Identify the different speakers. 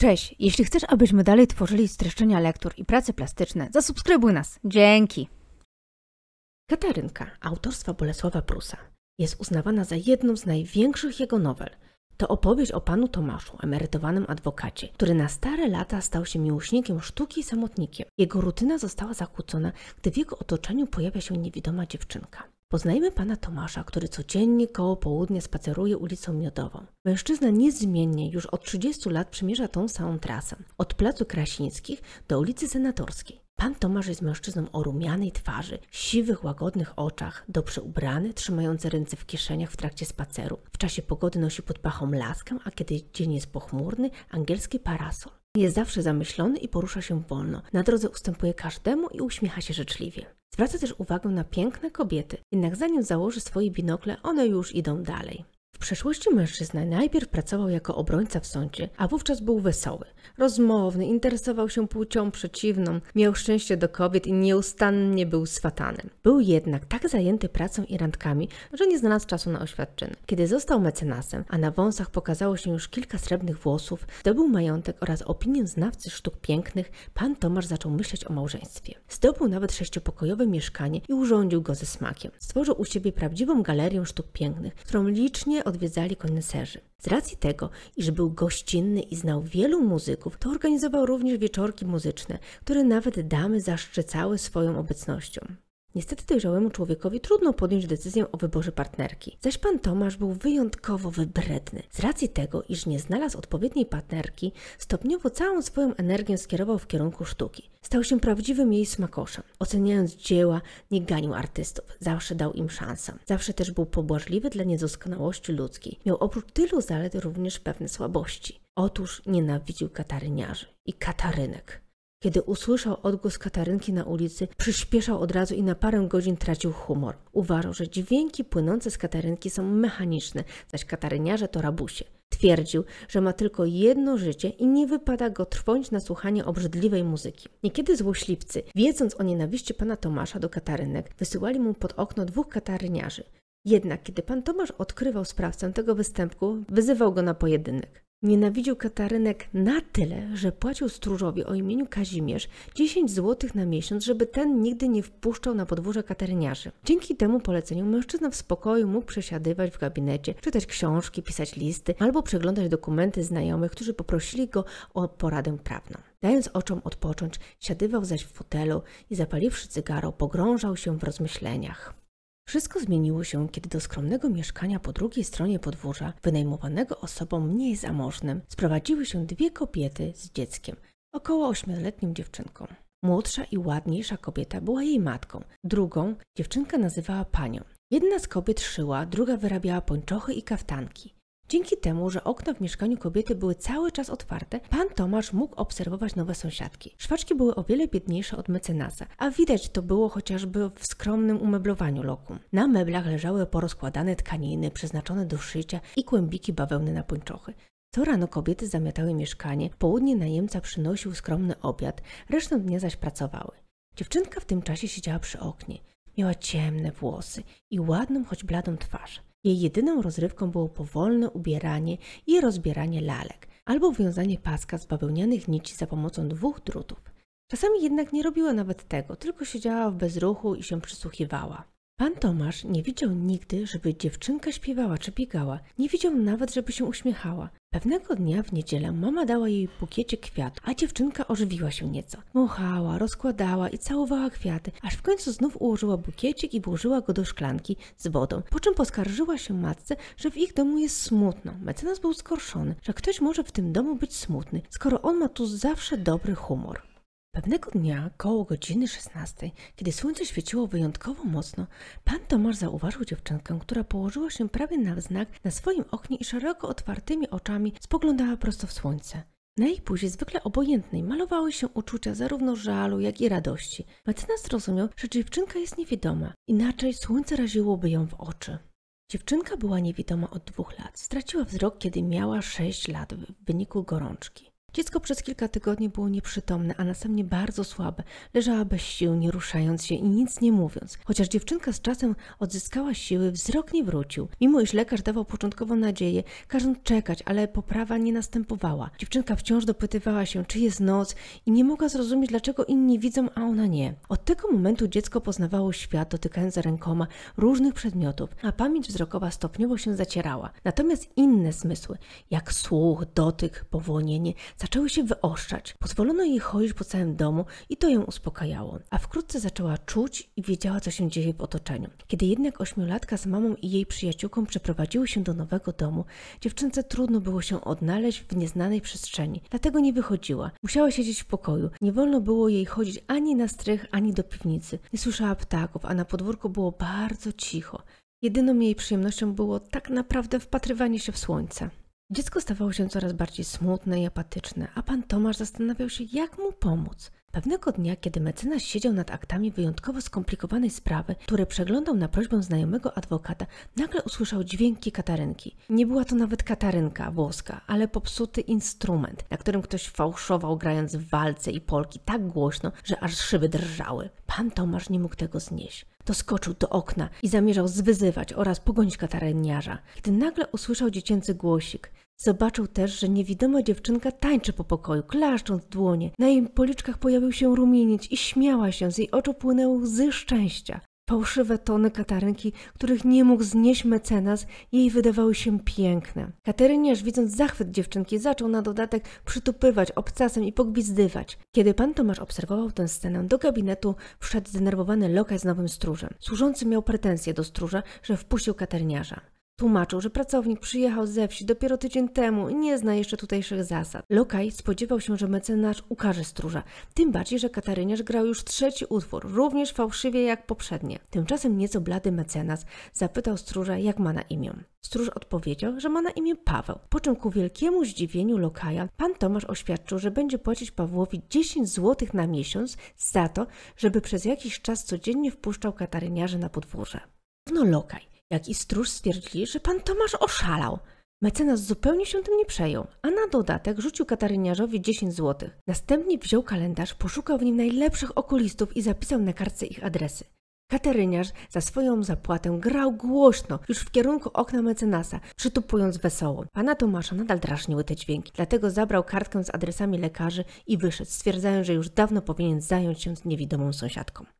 Speaker 1: Cześć! Jeśli chcesz, abyśmy dalej tworzyli streszczenia lektur i prace plastyczne, zasubskrybuj nas. Dzięki! Katarynka, autorstwa Bolesława Prusa, jest uznawana za jedną z największych jego nowel. To opowieść o panu Tomaszu, emerytowanym adwokacie, który na stare lata stał się miłośnikiem sztuki i samotnikiem. Jego rutyna została zakłócona, gdy w jego otoczeniu pojawia się niewidoma dziewczynka. Poznajmy pana Tomasza, który codziennie koło południa spaceruje ulicą Miodową. Mężczyzna niezmiennie już od 30 lat przemierza tą samą trasę, od Placu Krasińskich do ulicy Senatorskiej. Pan Tomasz jest mężczyzną o rumianej twarzy, siwych, łagodnych oczach, dobrze ubrany, trzymający ręce w kieszeniach w trakcie spaceru. W czasie pogody nosi pod pachą laskę, a kiedy dzień jest pochmurny, angielski parasol. Jest zawsze zamyślony i porusza się wolno. Na drodze ustępuje każdemu i uśmiecha się życzliwie. Zwraca też uwagę na piękne kobiety, jednak zanim założy swoje binokle, one już idą dalej. W przeszłości mężczyzna najpierw pracował jako obrońca w sądzie, a wówczas był wesoły, rozmowny, interesował się płcią przeciwną, miał szczęście do kobiet i nieustannie był swatanem. Był jednak tak zajęty pracą i randkami, że nie znalazł czasu na oświadczyny. Kiedy został mecenasem, a na wąsach pokazało się już kilka srebrnych włosów, zdobył majątek oraz opinię znawcy sztuk pięknych, pan Tomasz zaczął myśleć o małżeństwie. Zdobył nawet sześciopokojowe mieszkanie i urządził go ze smakiem. Stworzył u siebie prawdziwą galerię sztuk pięknych, którą licznie odwiedzali koneserzy. Z racji tego, iż był gościnny i znał wielu muzyków, to organizował również wieczorki muzyczne, które nawet damy zaszczycały swoją obecnością. Niestety dojrzałemu człowiekowi trudno podjąć decyzję o wyborze partnerki. Zaś pan Tomasz był wyjątkowo wybredny. Z racji tego, iż nie znalazł odpowiedniej partnerki, stopniowo całą swoją energię skierował w kierunku sztuki. Stał się prawdziwym jej smakoszem. Oceniając dzieła, nie ganił artystów, zawsze dał im szansę. Zawsze też był pobłażliwy dla niedoskonałości ludzkiej. Miał oprócz tylu zalet również pewne słabości. Otóż nienawidził kataryniarzy i katarynek. Kiedy usłyszał odgłos Katarynki na ulicy, przyspieszał od razu i na parę godzin tracił humor. Uważał, że dźwięki płynące z Katarynki są mechaniczne, zaś kataryniarze to rabusie. Twierdził, że ma tylko jedno życie i nie wypada go trwąć na słuchanie obrzydliwej muzyki. Niekiedy złośliwcy, wiedząc o nienawiści pana Tomasza do Katarynek, wysyłali mu pod okno dwóch kataryniarzy. Jednak kiedy pan Tomasz odkrywał sprawcę tego występku, wyzywał go na pojedynek. Nienawidził Katarynek na tyle, że płacił stróżowi o imieniu Kazimierz 10 zł na miesiąc, żeby ten nigdy nie wpuszczał na podwórze kataryniarzy. Dzięki temu poleceniu mężczyzna w spokoju mógł przesiadywać w gabinecie, czytać książki, pisać listy albo przeglądać dokumenty znajomych, którzy poprosili go o poradę prawną. Dając oczom odpocząć, siadywał zaś w fotelu i zapaliwszy cygaro, pogrążał się w rozmyśleniach. Wszystko zmieniło się, kiedy do skromnego mieszkania po drugiej stronie podwórza, wynajmowanego osobom mniej zamożnym, sprowadziły się dwie kobiety z dzieckiem, około ośmioletnim dziewczynką. Młodsza i ładniejsza kobieta była jej matką, drugą dziewczynka nazywała panią. Jedna z kobiet szyła, druga wyrabiała pończochy i kaftanki. Dzięki temu, że okna w mieszkaniu kobiety były cały czas otwarte, pan Tomasz mógł obserwować nowe sąsiadki. Szwaczki były o wiele biedniejsze od mecenasa, a widać to było chociażby w skromnym umeblowaniu lokum. Na meblach leżały porozkładane tkaniny przeznaczone do szycia i kłębiki bawełny na pończochy. Co rano kobiety zamiatały mieszkanie, południe najemca przynosił skromny obiad, resztę dnia zaś pracowały. Dziewczynka w tym czasie siedziała przy oknie. Miała ciemne włosy i ładną, choć bladą twarz. Jej jedyną rozrywką było powolne ubieranie i rozbieranie lalek albo wiązanie paska z bawełnianych nici za pomocą dwóch drutów. Czasami jednak nie robiła nawet tego, tylko siedziała w bezruchu i się przysłuchiwała. Pan Tomasz nie widział nigdy, żeby dziewczynka śpiewała czy biegała. Nie widział nawet, żeby się uśmiechała. Pewnego dnia w niedzielę mama dała jej bukiecie kwiatów, a dziewczynka ożywiła się nieco. Mochała, rozkładała i całowała kwiaty, aż w końcu znów ułożyła bukiecik i włożyła go do szklanki z wodą, po czym poskarżyła się matce, że w ich domu jest smutno. Mecenas był skorszony, że ktoś może w tym domu być smutny, skoro on ma tu zawsze dobry humor. Pewnego dnia, koło godziny 16, kiedy słońce świeciło wyjątkowo mocno, pan Tomasz zauważył dziewczynkę, która położyła się prawie na znak na swoim oknie i szeroko otwartymi oczami spoglądała prosto w słońce. Na jej buzi zwykle obojętnej malowały się uczucia zarówno żalu, jak i radości. Mecenas zrozumiał, że dziewczynka jest niewidoma, inaczej słońce raziłoby ją w oczy. Dziewczynka była niewidoma od dwóch lat. Straciła wzrok, kiedy miała sześć lat w wyniku gorączki. Dziecko przez kilka tygodni było nieprzytomne, a następnie bardzo słabe. Leżała bez sił, nie ruszając się i nic nie mówiąc. Chociaż dziewczynka z czasem odzyskała siły, wzrok nie wrócił. Mimo iż lekarz dawał początkowo nadzieję, każąc czekać, ale poprawa nie następowała. Dziewczynka wciąż dopytywała się, czy jest noc i nie mogła zrozumieć, dlaczego inni widzą, a ona nie. Od tego momentu dziecko poznawało świat, dotykając rękoma różnych przedmiotów, a pamięć wzrokowa stopniowo się zacierała. Natomiast inne zmysły, jak słuch, dotyk, powłonienie, zaczęły się wyoszczać. Pozwolono jej chodzić po całym domu i to ją uspokajało. A wkrótce zaczęła czuć i wiedziała, co się dzieje w otoczeniu. Kiedy jednak ośmiolatka z mamą i jej przyjaciółką przeprowadziły się do nowego domu, dziewczynce trudno było się odnaleźć w nieznanej przestrzeni. Dlatego nie wychodziła. Musiała siedzieć w pokoju. Nie wolno było jej chodzić ani na strych, ani do piwnicy. Nie słyszała ptaków, a na podwórku było bardzo cicho. Jedyną jej przyjemnością było tak naprawdę wpatrywanie się w słońce. Dziecko stawało się coraz bardziej smutne i apatyczne, a pan Tomasz zastanawiał się, jak mu pomóc. Pewnego dnia, kiedy mecenas siedział nad aktami wyjątkowo skomplikowanej sprawy, które przeglądał na prośbę znajomego adwokata, nagle usłyszał dźwięki katarynki. Nie była to nawet katarynka włoska, ale popsuty instrument, na którym ktoś fałszował grając w walce i polki tak głośno, że aż szyby drżały. Pan Tomasz nie mógł tego znieść doskoczył do okna i zamierzał zwyzywać oraz pogonić kataryniarza. gdy nagle usłyszał dziecięcy głosik. Zobaczył też, że niewidoma dziewczynka tańczy po pokoju, klaszcząc dłonie. Na jej policzkach pojawił się rumieniec i śmiała się, z jej oczu płynęły łzy szczęścia. Fałszywe tony katarynki, których nie mógł znieść mecenas, jej wydawały się piękne. Kateryniarz, widząc zachwyt dziewczynki, zaczął na dodatek przytupywać obcasem i pogwizdywać. Kiedy pan Tomasz obserwował tę scenę, do gabinetu wszedł zdenerwowany lokaj z nowym stróżem. Służący miał pretensje do stróża, że wpuścił kateryniarza. Tłumaczył, że pracownik przyjechał ze wsi dopiero tydzień temu i nie zna jeszcze tutejszych zasad. Lokaj spodziewał się, że mecenasz ukaże stróża, tym bardziej, że kataryniarz grał już trzeci utwór, również fałszywie jak poprzednie. Tymczasem nieco blady mecenas zapytał stróża, jak ma na imię. Stróż odpowiedział, że ma na imię Paweł, po czym ku wielkiemu zdziwieniu lokaja pan Tomasz oświadczył, że będzie płacić Pawłowi 10 zł na miesiąc za to, żeby przez jakiś czas codziennie wpuszczał kataryniarzy na podwórze. No lokaj jak i stróż stwierdzili, że pan Tomasz oszalał. Mecenas zupełnie się tym nie przejął, a na dodatek rzucił kataryniarzowi 10 zł. Następnie wziął kalendarz, poszukał w nim najlepszych okulistów i zapisał na kartce ich adresy. Kataryniarz za swoją zapłatę grał głośno, już w kierunku okna mecenasa, przytupując wesoło. Pana Tomasza nadal drażniły te dźwięki, dlatego zabrał kartkę z adresami lekarzy i wyszedł, stwierdzając, że już dawno powinien zająć się niewidomą sąsiadką.